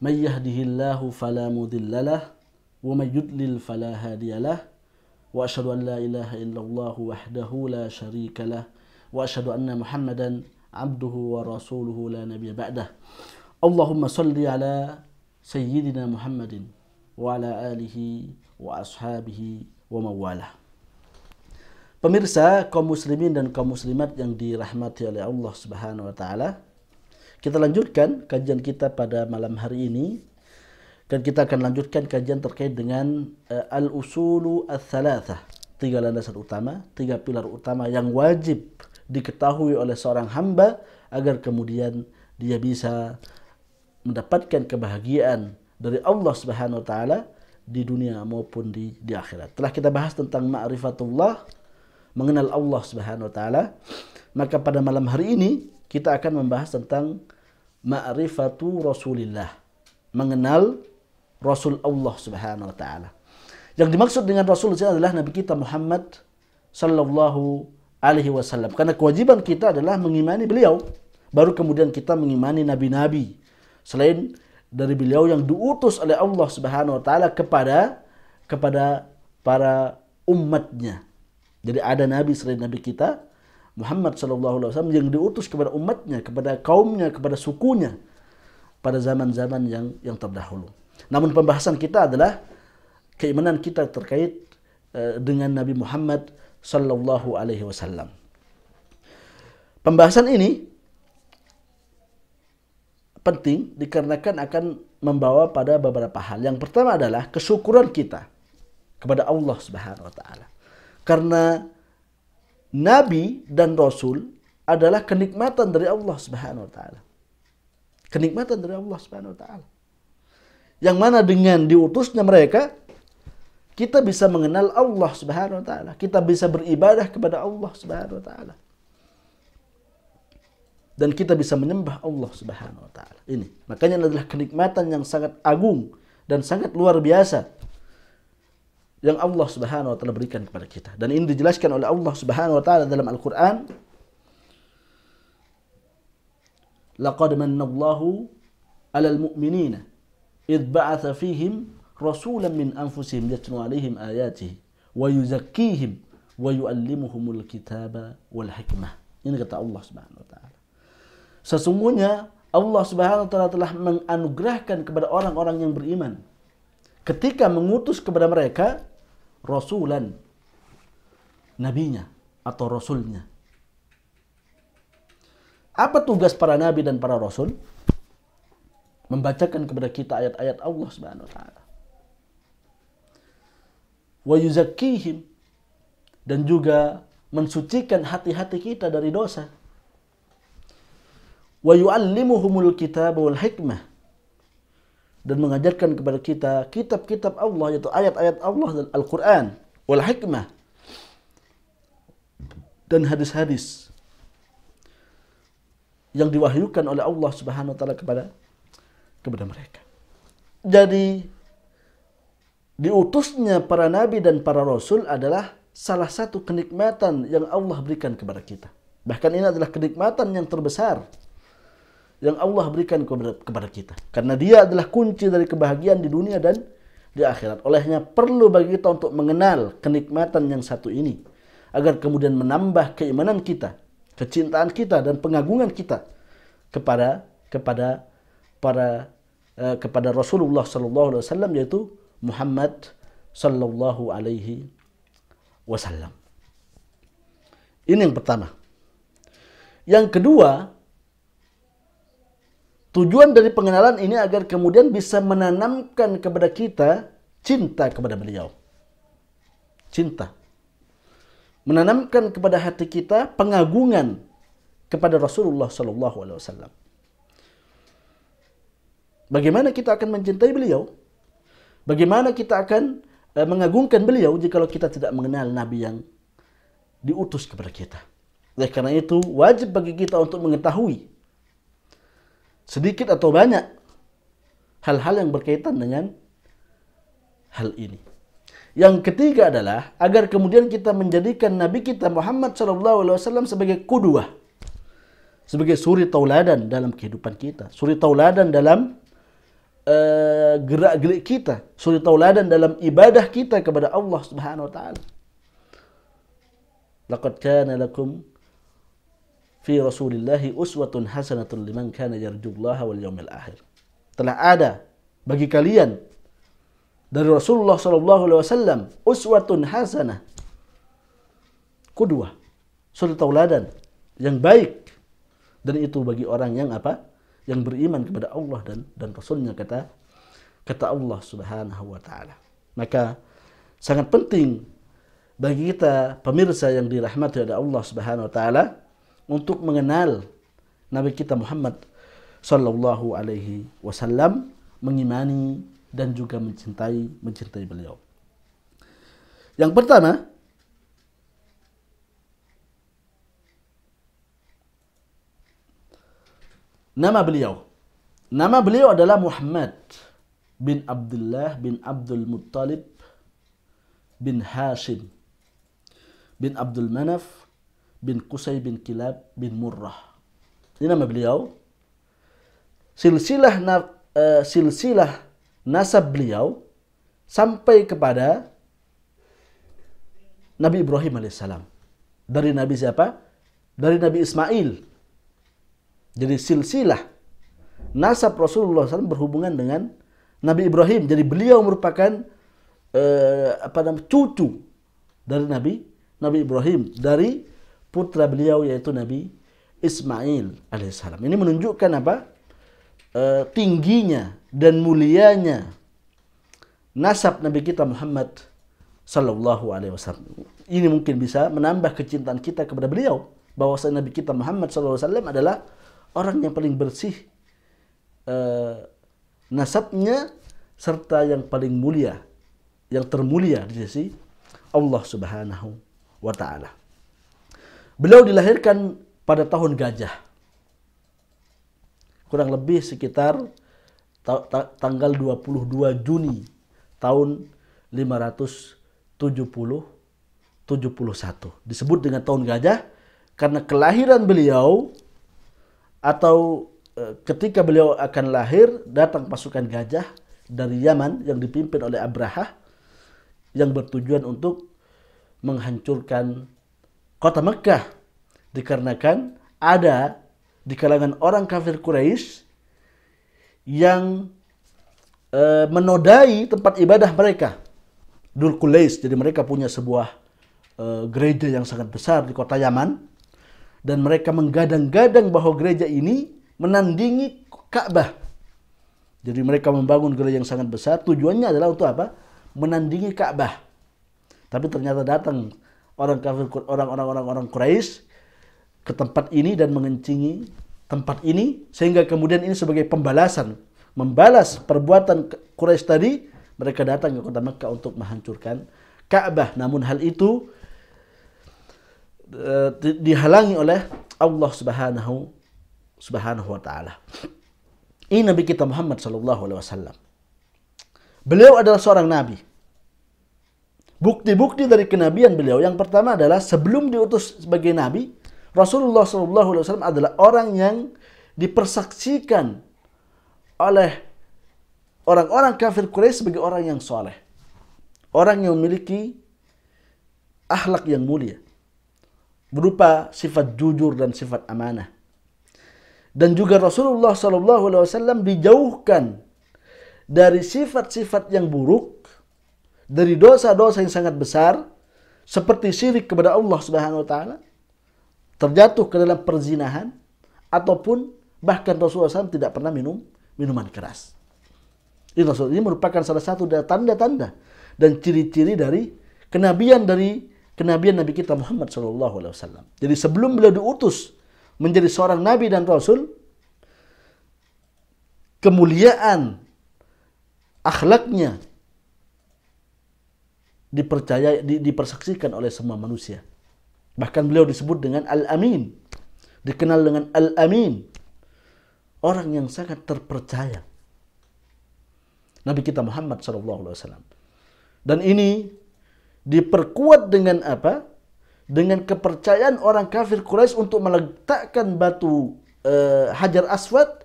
من يهده الله فلا مضل له ومن يضلل فلا هادي له وأشهد أن لا إله إلا الله وحده لا شريك له وأشهد أن محمدا عبده ورسوله لا نبي بعده اللهم صل على سيدنا محمد وعلى اله واصحابه ashabihi wa Pemirsa, kaum muslimin dan kaum muslimat yang dirahmati oleh Allah Subhanahu wa taala, Kita lanjutkan kajian kita pada malam hari ini dan kita akan lanjutkan kajian terkait dengan uh, al-usulu ats-tsalatsah, tiga landasan utama, tiga pilar utama yang wajib diketahui oleh seorang hamba agar kemudian dia bisa mendapatkan kebahagiaan dari Allah Subhanahu wa taala di dunia maupun di di akhirat. Telah kita bahas tentang ma'rifatullah, mengenal Allah Subhanahu wa taala. Maka pada malam hari ini kita akan membahas tentang ma'rifatu Rasulillah, mengenal Rasul Allah Subhanahu wa taala. Yang dimaksud dengan Rasul itu adalah Nabi kita Muhammad sallallahu alaihi wasallam. Karena kewajiban kita adalah mengimani beliau, baru kemudian kita mengimani nabi-nabi selain dari beliau yang diutus oleh Allah Subhanahu wa taala kepada kepada para umatnya. Jadi ada nabi selain nabi kita, Muhammad Shallallahu Alaihi Wasallam yang diutus kepada umatnya, kepada kaumnya, kepada sukunya pada zaman-zaman yang yang terdahulu. Namun pembahasan kita adalah keimanan kita terkait uh, dengan Nabi Muhammad Shallallahu Alaihi Wasallam. Pembahasan ini penting dikarenakan akan membawa pada beberapa hal. Yang pertama adalah kesyukuran kita kepada Allah Subhanahu wa taala. Karena Nabi dan Rasul adalah kenikmatan dari Allah Subhanahu wa taala. Kenikmatan dari Allah Subhanahu wa taala. Yang mana dengan diutusnya mereka kita bisa mengenal Allah Subhanahu wa taala, kita bisa beribadah kepada Allah Subhanahu wa taala. Dan kita bisa menyembah Allah Subhanahu wa taala. Ini makanya adalah kenikmatan yang sangat agung dan sangat luar biasa yang Allah Subhanahu wa taala berikan kepada kita. Dan ini dijelaskan oleh Allah Subhanahu wa taala dalam Al-Qur'an. Laqad mannallahu 'alal mu'minina id ba'atha fihim rasulan min anfusihim yatlu 'alaihim ayatihi wa yuzakkihim wa yu'allimuhumul kitaba wal hikmah. Ini kata Allah Subhanahu wa taala. Sesungguhnya Allah Subhanahu wa taala telah menganugerahkan kepada orang-orang yang beriman ketika mengutus kepada mereka rasulan nabinya atau rasulnya. Apa tugas para nabi dan para rasul? Membacakan kepada kita ayat-ayat Allah Subhanahu wa taala. Wa dan juga mensucikan hati-hati kita dari dosa. Wa yu'allimuhumul kitab wal hikmah dan mengajarkan kepada kita kitab-kitab Allah yaitu ayat-ayat Allah dan Al-Quran wal hikmah dan hadis-hadis yang diwahyukan oleh Allah Subhanahu wa taala kepada kepada mereka. Jadi diutusnya para nabi dan para rasul adalah salah satu kenikmatan yang Allah berikan kepada kita. Bahkan ini adalah kenikmatan yang terbesar yang Allah berikan kepada kita. Karena dia adalah kunci dari kebahagiaan di dunia dan di akhirat. Olehnya perlu bagi kita untuk mengenal kenikmatan yang satu ini. Agar kemudian menambah keimanan kita, kecintaan kita dan pengagungan kita kepada kepada para eh, kepada Rasulullah sallallahu alaihi wasallam yaitu Muhammad sallallahu alaihi wasallam. Ini yang pertama. Yang kedua, Tujuan dari pengenalan ini agar kemudian bisa menanamkan kepada kita cinta kepada beliau. Cinta. Menanamkan kepada hati kita pengagungan kepada Rasulullah Shallallahu Alaihi Wasallam. Bagaimana kita akan mencintai beliau? Bagaimana kita akan eh, mengagungkan beliau jika kita tidak mengenal Nabi yang diutus kepada kita? Oleh karena itu wajib bagi kita untuk mengetahui sedikit atau banyak hal-hal yang berkaitan dengan hal ini. Yang ketiga adalah agar kemudian kita menjadikan Nabi kita Muhammad SAW sebagai kuduah. Sebagai suri tauladan dalam kehidupan kita. Suri tauladan dalam uh, eh, gerak-gerik kita. Suri tauladan dalam ibadah kita kepada Allah Subhanahu Wa Ta'ala. Laqad kana lakum fi Rasulillahi uswatun hasanatun liman kana yarjullaha wal yawmil akhir. Telah ada bagi kalian dari Rasulullah sallallahu alaihi wasallam uswatun hasanah. Kedua, suri tauladan yang baik dan itu bagi orang yang apa? Yang beriman kepada Allah dan dan Rasulnya kata kata Allah Subhanahu wa taala. Maka sangat penting bagi kita pemirsa yang dirahmati oleh Allah Subhanahu wa taala untuk mengenal Nabi kita Muhammad Sallallahu Alaihi Wasallam mengimani dan juga mencintai mencintai beliau. Yang pertama, nama beliau. Nama beliau adalah Muhammad bin Abdullah bin Abdul Muttalib bin Hashim bin Abdul Manaf bin Qusay bin Kilab bin Murrah. Ini nama beliau. Silsilah uh, silsilah nasab beliau sampai kepada Nabi Ibrahim alaihissalam. Dari Nabi siapa? Dari Nabi Ismail. Jadi silsilah nasab Rasulullah SAW berhubungan dengan Nabi Ibrahim. Jadi beliau merupakan eh, apa namanya cucu dari Nabi Nabi Ibrahim dari putra beliau yaitu Nabi Ismail alaihissalam. Ini menunjukkan apa? E, tingginya dan mulianya nasab Nabi kita Muhammad sallallahu alaihi wasallam. Ini mungkin bisa menambah kecintaan kita kepada beliau bahwa Nabi kita Muhammad sallallahu alaihi wasallam adalah orang yang paling bersih e, nasabnya serta yang paling mulia, yang termulia di sisi Allah Subhanahu wa taala. Beliau dilahirkan pada tahun gajah. Kurang lebih sekitar ta ta tanggal 22 Juni tahun 570 71. Disebut dengan tahun gajah karena kelahiran beliau atau e, ketika beliau akan lahir datang pasukan gajah dari Yaman yang dipimpin oleh Abraha yang bertujuan untuk menghancurkan kota Mekah dikarenakan ada di kalangan orang kafir Quraisy yang e, menodai tempat ibadah mereka. Dulkulais, jadi mereka punya sebuah e, gereja yang sangat besar di kota Yaman dan mereka menggadang-gadang bahwa gereja ini menandingi Ka'bah. Jadi mereka membangun gereja yang sangat besar, tujuannya adalah untuk apa? Menandingi Ka'bah. Tapi ternyata datang orang kafir orang-orang orang-orang Quraisy ke tempat ini dan mengencingi tempat ini sehingga kemudian ini sebagai pembalasan membalas perbuatan Quraisy tadi mereka datang ke kota Mekah untuk menghancurkan Ka'bah namun hal itu uh, dihalangi oleh Allah Subhanahu Subhanahu wa taala. Ini Nabi kita Muhammad sallallahu alaihi wasallam. Beliau adalah seorang nabi Bukti-bukti dari kenabian beliau yang pertama adalah sebelum diutus sebagai nabi, Rasulullah SAW adalah orang yang dipersaksikan oleh orang-orang kafir Quraisy sebagai orang yang soleh. Orang yang memiliki akhlak yang mulia. Berupa sifat jujur dan sifat amanah. Dan juga Rasulullah SAW dijauhkan dari sifat-sifat yang buruk dari dosa-dosa yang sangat besar seperti syirik kepada Allah Subhanahu wa taala, terjatuh ke dalam perzinahan ataupun bahkan Rasulullah SAW tidak pernah minum minuman keras. Ini ini merupakan salah satu tanda-tanda dan ciri-ciri dari kenabian dari kenabian Nabi kita Muhammad Shallallahu Alaihi Wasallam. Jadi sebelum beliau diutus menjadi seorang Nabi dan Rasul, kemuliaan akhlaknya, dipercaya di, dipersaksikan oleh semua manusia. Bahkan beliau disebut dengan Al-Amin. Dikenal dengan Al-Amin. Orang yang sangat terpercaya. Nabi kita Muhammad SAW. Dan ini diperkuat dengan apa? Dengan kepercayaan orang kafir Quraisy untuk meletakkan batu e, Hajar Aswad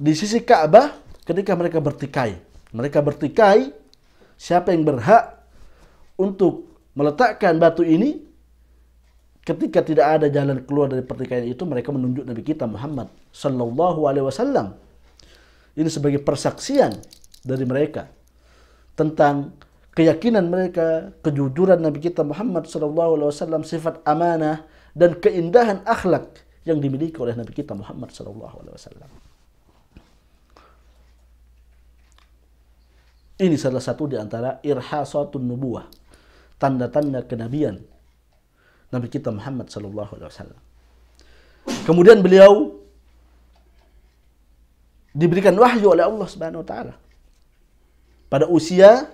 di sisi Ka'bah ketika mereka bertikai. Mereka bertikai siapa yang berhak untuk meletakkan batu ini ketika tidak ada jalan keluar dari pertikaian itu mereka menunjuk Nabi kita Muhammad Sallallahu Alaihi Wasallam ini sebagai persaksian dari mereka tentang keyakinan mereka kejujuran Nabi kita Muhammad Sallallahu Alaihi Wasallam sifat amanah dan keindahan akhlak yang dimiliki oleh Nabi kita Muhammad Sallallahu Alaihi Wasallam. Ini salah satu di antara irhasatun nubuah, tanda-tanda kenabian Nabi kita Muhammad sallallahu alaihi wasallam. Kemudian beliau diberikan wahyu oleh Allah Subhanahu wa taala pada usia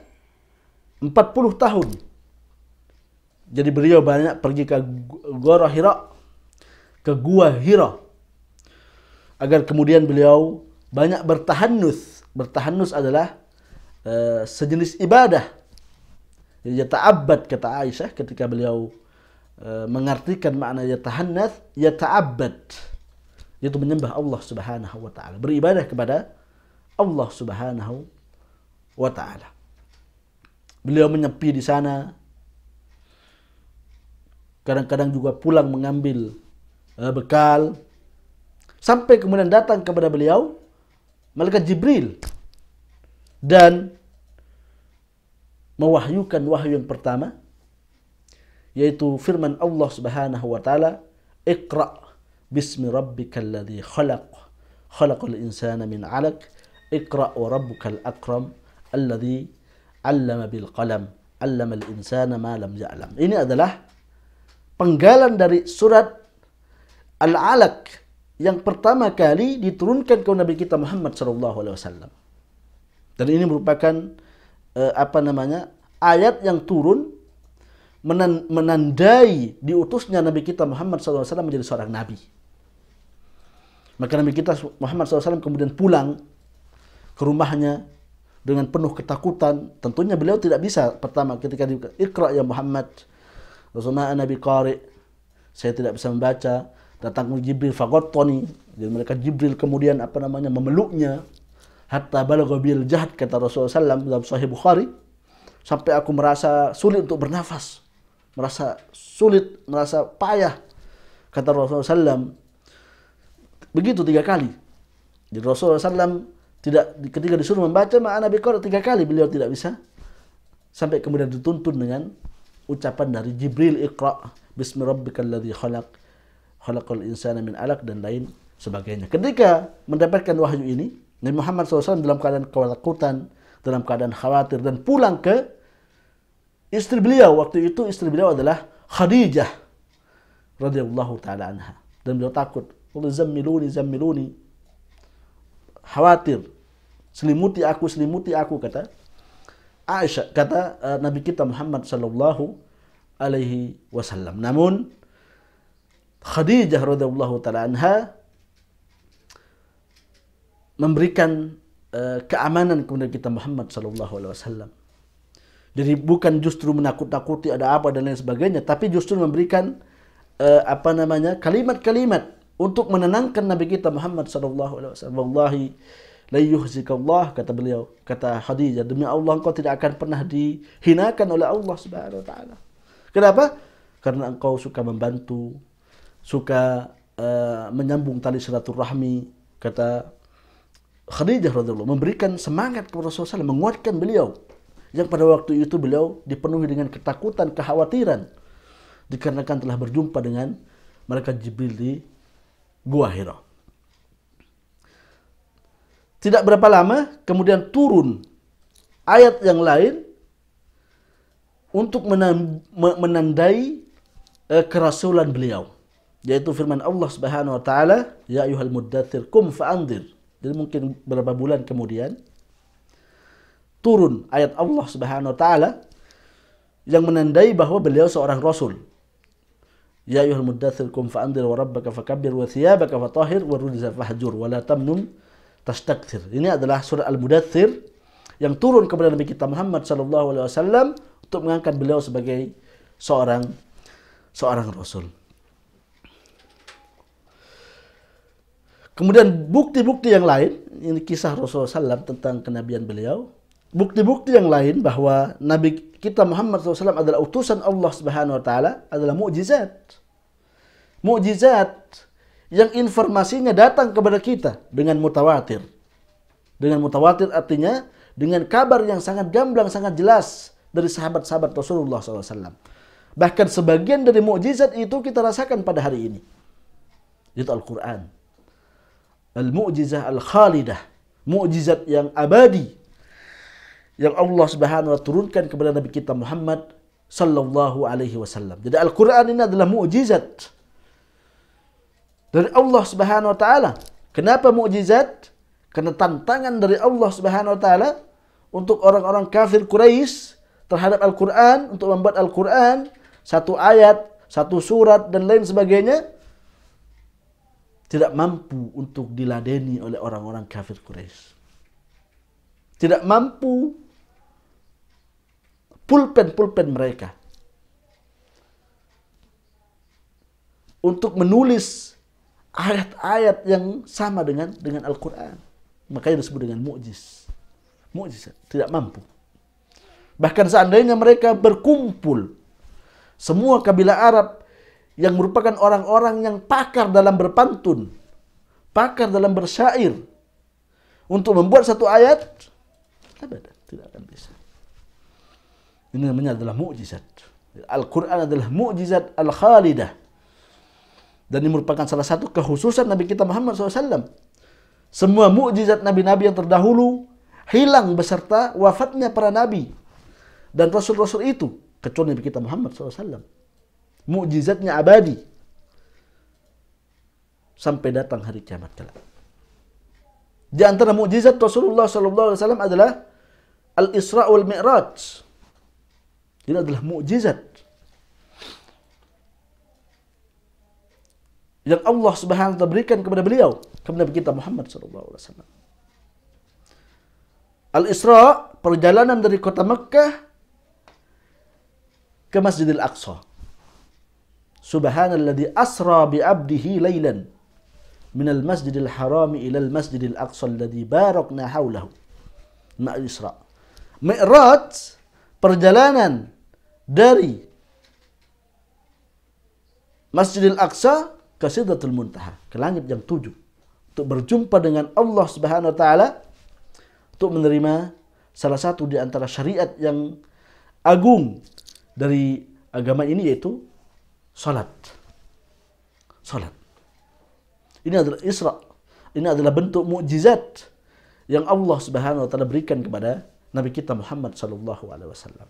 40 tahun. Jadi beliau banyak pergi ke Gora Hira, ke Gua Hira. Agar kemudian beliau banyak bertahanus. Bertahanus adalah Eh, sejenis ibadah. Jadi yata'abbad kata Aisyah ketika beliau eh, mengartikan makna yatahannats, yata'abbad. Yaitu menyembah Allah Subhanahu wa taala, beribadah kepada Allah Subhanahu wa taala. Beliau menyepi di sana. Kadang-kadang juga pulang mengambil eh, bekal sampai kemudian datang kepada beliau malaikat Jibril dan mewahyukan wahyu yang pertama yaitu firman Allah Subhanahu wa taala Iqra bismi rabbikal ladzi khalaq khalaqal insana min 'alaq Iqra wa rabbukal akram alladzi 'allama bil qalam 'allama al insana ma lam ya'lam ini adalah penggalan dari surat Al-Alaq yang pertama kali diturunkan ke Nabi kita Muhammad sallallahu alaihi wasallam dan ini merupakan uh, apa namanya? ayat yang turun menan menandai diutusnya Nabi kita Muhammad SAW menjadi seorang nabi. Maka Nabi kita Muhammad SAW kemudian pulang ke rumahnya dengan penuh ketakutan. Tentunya beliau tidak bisa pertama ketika di Iqra ya Muhammad. Rasulullah Nabi Qari. Saya tidak bisa membaca. Datang Jibril Fagotoni. Jadi mereka Jibril kemudian apa namanya memeluknya hatta balagha bil jahd kata Rasulullah SAW dalam Sahih Bukhari sampai aku merasa sulit untuk bernafas merasa sulit merasa payah kata Rasulullah SAW begitu tiga kali jadi Rasulullah SAW tidak ketika disuruh membaca ma'ana biqara tiga kali beliau tidak bisa sampai kemudian dituntun dengan ucapan dari Jibril Iqra bismi rabbikal ladzi khalaq khalaqal insana min alaq dan lain sebagainya. Ketika mendapatkan wahyu ini, Nabi Muhammad SAW dalam keadaan ketakutan, dalam keadaan khawatir dan pulang ke istri beliau. Waktu itu istri beliau adalah Khadijah radhiyallahu taala anha. Dan beliau takut, Allah zammiluni zammiluni." Khawatir. Selimuti aku, selimuti aku kata Aisyah, kata eh, Nabi kita Muhammad sallallahu alaihi wasallam. Namun Khadijah radhiyallahu taala anha memberikan eh, keamanan kepada kita Muhammad Shallallahu Alaihi Wasallam. Jadi bukan justru menakut-nakuti ada apa dan lain sebagainya, tapi justru memberikan uh, apa namanya kalimat-kalimat untuk menenangkan Nabi kita Muhammad Shallallahu Alaihi Wasallam. Wallahi la Allah", kata beliau kata Khadijah demi Allah engkau tidak akan pernah dihinakan oleh Allah Subhanahu wa taala. Kenapa? Karena engkau suka membantu, suka uh, menyambung tali silaturahmi kata Khadijah radhiyallahu memberikan semangat kepada Rasulullah SAW, menguatkan beliau. Yang pada waktu itu beliau dipenuhi dengan ketakutan, kekhawatiran. Dikarenakan telah berjumpa dengan mereka Jibril di Gua Hira. Tidak berapa lama kemudian turun ayat yang lain untuk menandai eh, kerasulan beliau yaitu firman Allah Subhanahu wa taala ya ayyuhal muddatthir kum fa'andir jadi mungkin beberapa bulan kemudian turun ayat Allah Subhanahu wa taala yang menandai bahwa beliau seorang rasul. Ya ayyuhal muddatsir kum fa'andir wa rabbaka fakabbir wa thiyabaka fatahhir wa rujza fahjur wa la tamnun tastakthir. Ini adalah surah Al-Mudathir yang turun kepada Nabi kita Muhammad sallallahu alaihi wasallam untuk mengangkat beliau sebagai seorang seorang rasul. Kemudian bukti-bukti yang lain, ini kisah Rasulullah SAW tentang kenabian beliau. Bukti-bukti yang lain bahwa Nabi kita Muhammad SAW adalah utusan Allah Subhanahu Wa Taala adalah mukjizat. Mukjizat yang informasinya datang kepada kita dengan mutawatir. Dengan mutawatir artinya dengan kabar yang sangat gamblang, sangat jelas dari sahabat-sahabat Rasulullah SAW. Bahkan sebagian dari mukjizat itu kita rasakan pada hari ini. Itu Al-Quran al-mu'jizah al-khalidah, mukjizat yang abadi yang Allah Subhanahu wa taala turunkan kepada Nabi kita Muhammad sallallahu alaihi wasallam. Jadi Al-Qur'an ini adalah mukjizat dari Allah Subhanahu wa taala. Kenapa mukjizat? Karena tantangan dari Allah Subhanahu wa taala untuk orang-orang kafir Quraisy terhadap Al-Qur'an untuk membuat Al-Qur'an satu ayat, satu surat dan lain sebagainya tidak mampu untuk diladeni oleh orang-orang kafir Quraisy. Tidak mampu pulpen-pulpen mereka untuk menulis ayat-ayat yang sama dengan dengan Al-Qur'an. Makanya disebut dengan mukjiz. mukjiz tidak mampu. Bahkan seandainya mereka berkumpul semua kabilah Arab yang merupakan orang-orang yang pakar dalam berpantun, pakar dalam bersyair, untuk membuat satu ayat, tidak akan bisa. Ini namanya adalah mukjizat. Al-Quran adalah mukjizat al-khalidah. Dan ini merupakan salah satu kehususan Nabi kita Muhammad SAW. Semua mukjizat nabi-nabi yang terdahulu hilang beserta wafatnya para nabi dan rasul-rasul itu kecuali Nabi kita Muhammad SAW mukjizatnya abadi sampai datang hari kiamat kelak. Di antara mukjizat Rasulullah sallallahu alaihi wasallam adalah al-Isra wal Mi'raj. Ini adalah mukjizat yang Allah Subhanahu wa taala berikan kepada beliau, kepada kita Muhammad sallallahu alaihi wasallam. Al-Isra perjalanan dari kota Mekkah ke Masjidil Aqsa. Subhanalladzi asra bi 'abdihi lailan al masjidil ila al masjidil aqsa alladzi barakna haulahu. Ma'al Isra. Mi'raj perjalanan dari Masjidil Aqsa ke Sidratul Muntaha, ke langit yang tujuh untuk berjumpa dengan Allah Subhanahu wa taala untuk menerima salah satu di antara syariat yang agung dari agama ini yaitu Salat. Salat. Ini adalah Isra. Ini adalah bentuk mukjizat yang Allah Subhanahu wa taala berikan kepada Nabi kita Muhammad sallallahu alaihi wasallam.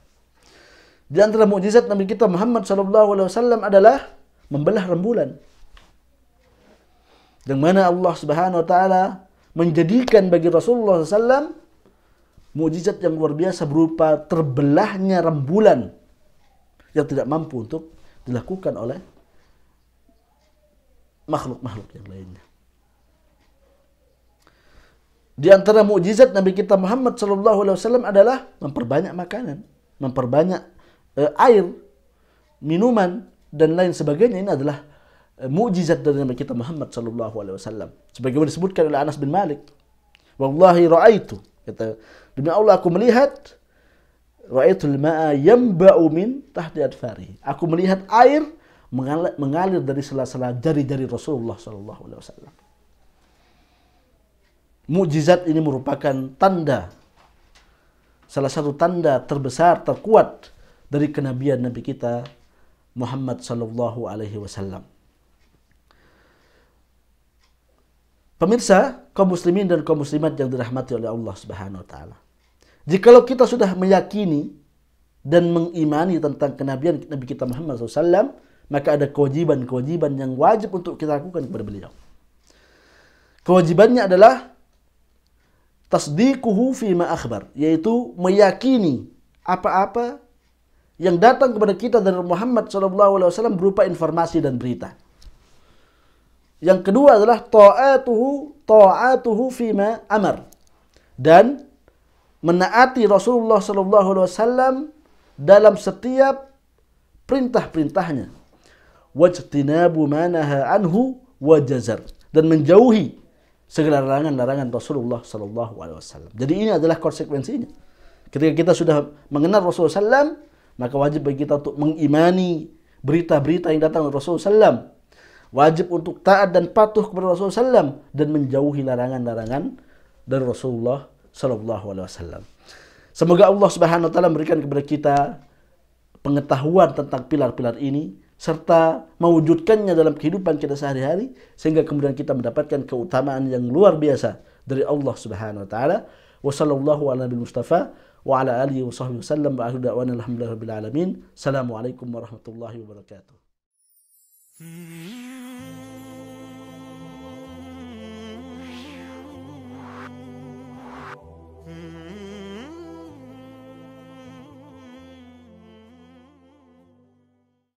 Di antara mukjizat Nabi kita Muhammad sallallahu alaihi wasallam adalah membelah rembulan. Yang mana Allah Subhanahu wa taala menjadikan bagi Rasulullah SAW mukjizat yang luar biasa berupa terbelahnya rembulan yang tidak mampu untuk dilakukan oleh makhluk-makhluk yang lainnya. Di antara mukjizat Nabi kita Muhammad Shallallahu Alaihi Wasallam adalah memperbanyak makanan, memperbanyak eh, air, minuman dan lain sebagainya. Ini adalah eh, mukjizat dari Nabi kita Muhammad Shallallahu Alaihi Wasallam. Sebagaimana disebutkan oleh Anas bin Malik, Wallahi ra'aitu kata demi Allah aku melihat Ra'aitul ma'a yamba'u min tahti adfari. Aku melihat air mengalir dari sela-sela jari-jari Rasulullah sallallahu alaihi wasallam. Mukjizat ini merupakan tanda salah satu tanda terbesar terkuat dari kenabian Nabi kita Muhammad sallallahu alaihi wasallam. Pemirsa, kaum muslimin dan kaum muslimat yang dirahmati oleh Allah Subhanahu wa taala. Jikalau kita sudah meyakini dan mengimani tentang kenabian Nabi kita Muhammad SAW, maka ada kewajiban-kewajiban yang wajib untuk kita lakukan kepada beliau. Kewajibannya adalah tasdiquhu fi ma akhbar, yaitu meyakini apa-apa yang datang kepada kita dari Muhammad SAW berupa informasi dan berita. Yang kedua adalah ta'atuhu ta'atuhu ma amar. Dan menaati Rasulullah Shallallahu Alaihi Wasallam dalam setiap perintah-perintahnya. Wajtinabu manaha anhu wajazar dan menjauhi segala larangan-larangan Rasulullah Shallallahu Alaihi Wasallam. Jadi ini adalah konsekuensinya. Ketika kita sudah mengenal Rasulullah SAW, maka wajib bagi kita untuk mengimani berita-berita yang datang dari Rasulullah SAW. Wajib untuk taat dan patuh kepada Rasulullah SAW dan menjauhi larangan-larangan dari Rasulullah Shallallahu Alaihi Wasallam. Semoga Allah Subhanahu Wa Taala memberikan kepada kita pengetahuan tentang pilar-pilar ini serta mewujudkannya dalam kehidupan kita sehari-hari sehingga kemudian kita mendapatkan keutamaan yang luar biasa dari Allah Subhanahu wa taala. Wassalamualaikum warahmatullahi wabarakatuh. wa ala alihi wa sahbihi wa ahlu Assalamualaikum warahmatullahi wabarakatuh. Hmm.